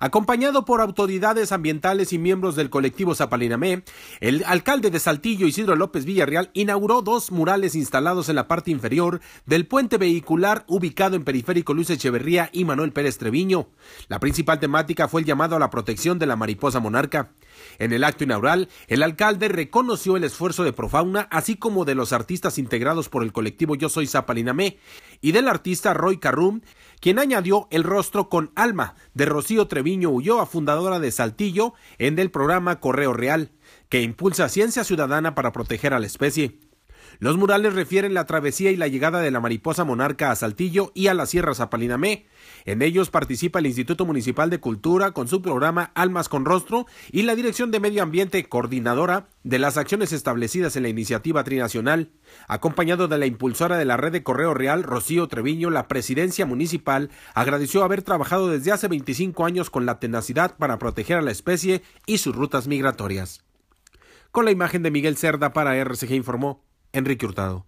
Acompañado por autoridades ambientales y miembros del colectivo Zapalinamé, el alcalde de Saltillo, Isidro López Villarreal, inauguró dos murales instalados en la parte inferior del puente vehicular ubicado en Periférico Luis Echeverría y Manuel Pérez Treviño. La principal temática fue el llamado a la protección de la mariposa monarca. En el acto inaugural, el alcalde reconoció el esfuerzo de Profauna, así como de los artistas integrados por el colectivo Yo Soy Zapalinamé y del artista Roy Carrum, quien añadió el rostro con alma de Rocío Treviño Ulloa, fundadora de Saltillo, en el programa Correo Real, que impulsa ciencia ciudadana para proteger a la especie. Los murales refieren la travesía y la llegada de la mariposa monarca a Saltillo y a las sierras Zapalinamé. En ellos participa el Instituto Municipal de Cultura con su programa Almas con Rostro y la Dirección de Medio Ambiente coordinadora de las acciones establecidas en la iniciativa trinacional, acompañado de la impulsora de la red de Correo Real, Rocío Treviño, la presidencia municipal agradeció haber trabajado desde hace 25 años con la tenacidad para proteger a la especie y sus rutas migratorias. Con la imagen de Miguel Cerda para RCG informó Enrique Hurtado.